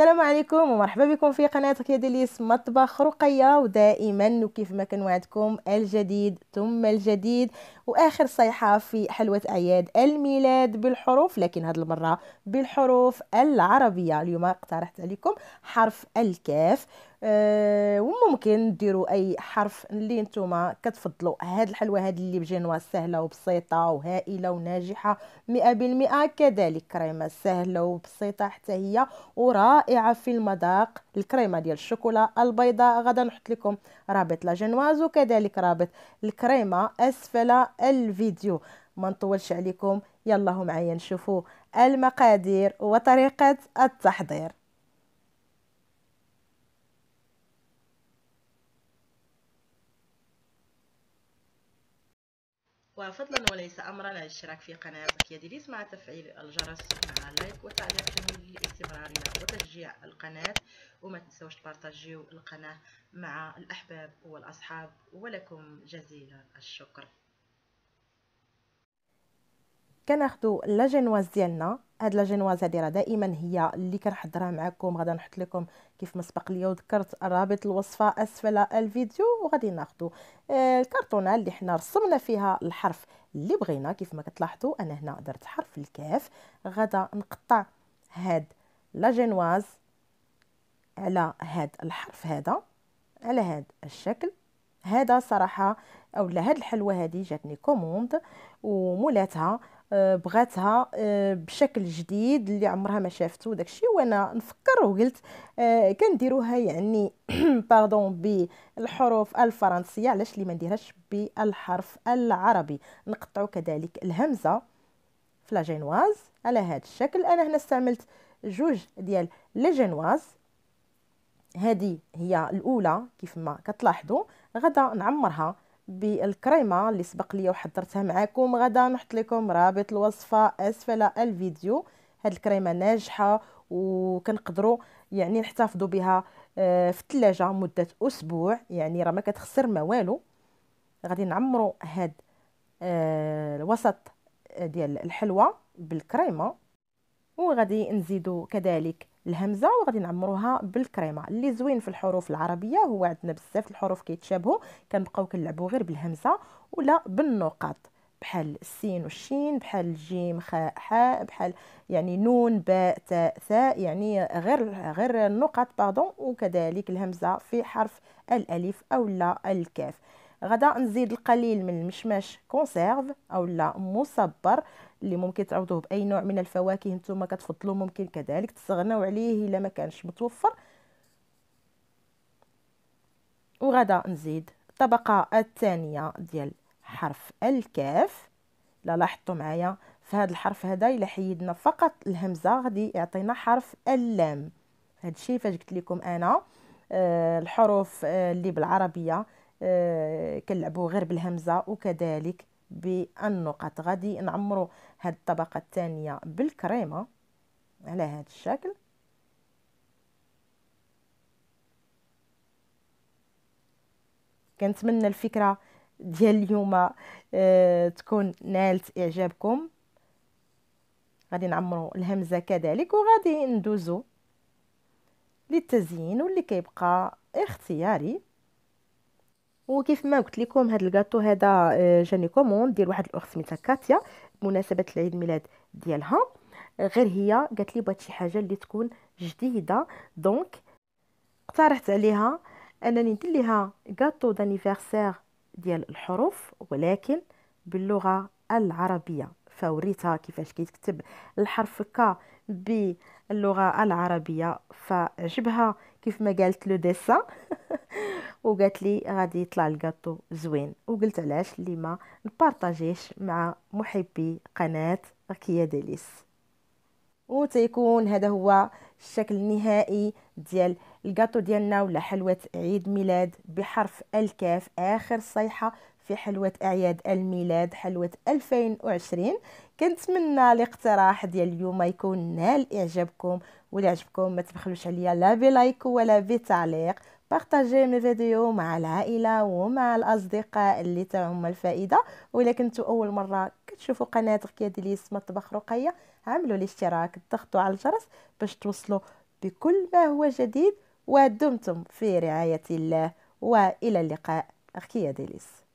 السلام عليكم ومرحبا بكم في قناتك يا ديليس مطبخ رقية ودائما وكيف ما كنوعدكم الجديد ثم الجديد واخر صيحة في حلوة اعياد الميلاد بالحروف لكن هذه المرة بالحروف العربية اليوم اقترحت عليكم حرف الكاف أه وممكن ديروا اي حرف اللي نتوما كتفضلوا هاد الحلوى هاد اللي بجنوا سهله وبسيطه وهائله وناجحه بالمئة كذلك كريمه سهله وبسيطه حتى هي ورائعه في المذاق الكريمه ديال الشوكولا البيضاء غدا نحط لكم رابط لا جنواز وكذلك رابط الكريمه اسفل الفيديو ما نطولش عليكم يلا معايا نشوفوا المقادير وطريقه التحضير وفضلا وليس امرا على الاشتراك في قناه قناتك ديليس مع تفعيل الجرس مع لايك والتعليق لاستمرارنا وتشجيع القناة وما تنسوش تبارطاجيو القناة مع الأحباب والأصحاب ولكم جزيل الشكر كناخذوا لاجينواز ديالنا هاد لا هادي راه دائما هي اللي كنحضرها معكم غادي نحط لكم كيف ما سبق ليا وذكرت رابط الوصفه اسفل الفيديو وغادي ناخذوا آه، الكرتونه اللي حنا رسمنا فيها الحرف اللي بغينا كيف ما كتلاحظوا انا هنا درت حرف الكاف غدا نقطع هاد لا جينواز على هاد الحرف هذا على هاد الشكل هذا صراحه اولا هاد الحلوه هادي جاتني كوموند ومولاتها آه، بغاتها آه، بشكل جديد اللي عمرها ما شافته داكشي وانا نفكر وقلت آه، كنديروها يعني باردون بالحروف الفرنسيه علاش لي ما نديرهاش بالحرف العربي نقطعو كذلك الهمزه في لا جينواز على هذا الشكل انا هنا استعملت جوج ديال لا جينواز هذه هي الاولى كيف ما كتلاحظوا غدا نعمرها بالكريمه اللي سبق لي وحضرتها معكم غدا نحط لكم رابط الوصفه اسفل الفيديو هاد الكريمه ناجحه وكنقدروا يعني نحتفظوا بها آه، في الثلاجه مده اسبوع يعني راه ما كتخسر ما والو غادي نعمروا هاد آه، الوسط آه، ديال الحلوه بالكريمه وغادي نزيدو كذلك الهمزه وغادي نعمروها بالكريمه اللي زوين في الحروف العربيه هو عندنا بزاف الحروف كيتشابهوا كنبقاو كنلعبوا غير بالهمزه ولا بالنقاط بحال السين والشين بحال الجيم خاء حاء بحال يعني نون باء تاء ثاء يعني غير غير النقط باردون وكذلك الهمزه في حرف الالف او لا الكاف غدا نزيد القليل من المشماش كونسيرف اولا مصبر اللي ممكن تعوضوه باي نوع من الفواكه نتوما كتفضلوا ممكن كذلك تستغناو عليه الا ما كانش متوفر وغدا نزيد الطبقه الثانيه ديال حرف الكاف لا لاحظتوا معايا في هذا الحرف هذا الا حيدنا فقط الهمزه غادي يعطينا حرف اللام هذا الشيء فاش قلت لكم انا آه الحروف آه، اللي بالعربيه آه، كنلعبوا غير بالهمزه وكذلك بالنقط غادي نعمروا هاد الطبقه الثانيه بالكريمه على هذا الشكل كنتمنى الفكره ديال اليوم آه تكون نالت اعجابكم غادي نعمروا الهمزه كذلك وغادي ندوزو للتزيين واللي كيبقى اختياري وكيف ما قلت لكم هذا الكاطو آه، هذا جاني كوموند ديال واحد الاخت سميتها كاتيا بمناسبه العيد ميلاد ديالها آه، غير هي قالت لي بغات شي حاجه اللي تكون جديده دونك اقترحت عليها انني ندير ليها كاطو دانيفيرسير ديال الحروف ولكن باللغه العربيه فوريتها كيفاش كيتكتب الحرف ك باللغه العربيه فعجبها كيف ما قالت لو ديسان وقالت لي غادي يطلع الكاطو زوين وقلت علاش اللي ما نبارطاجيش مع محبي قناه ركيا ديليس وتيكون هذا هو الشكل النهائي ديال الكاطو ديالنا ولا حلوه عيد ميلاد بحرف الكاف اخر صيحه في حلوة أعياد الميلاد حلوة 2020 كنتمنى الاقتراح ديال اليوم يكون نال إعجابكم ولا عجبكم ما تبخلوش عليا لا بلايك ولا بتعليق بارطاجي مي فيديو مع العائله ومع الاصدقاء اللي تاعهم الفائده ولا كنتو اول مره كتشوفوا قناه غكيه ديليس مطبخ رقيه عملوا الاشتراك ضغطوا على الجرس باش توصلوا بكل ما هو جديد ودمتم في رعايه الله والى اللقاء غكيه ديليس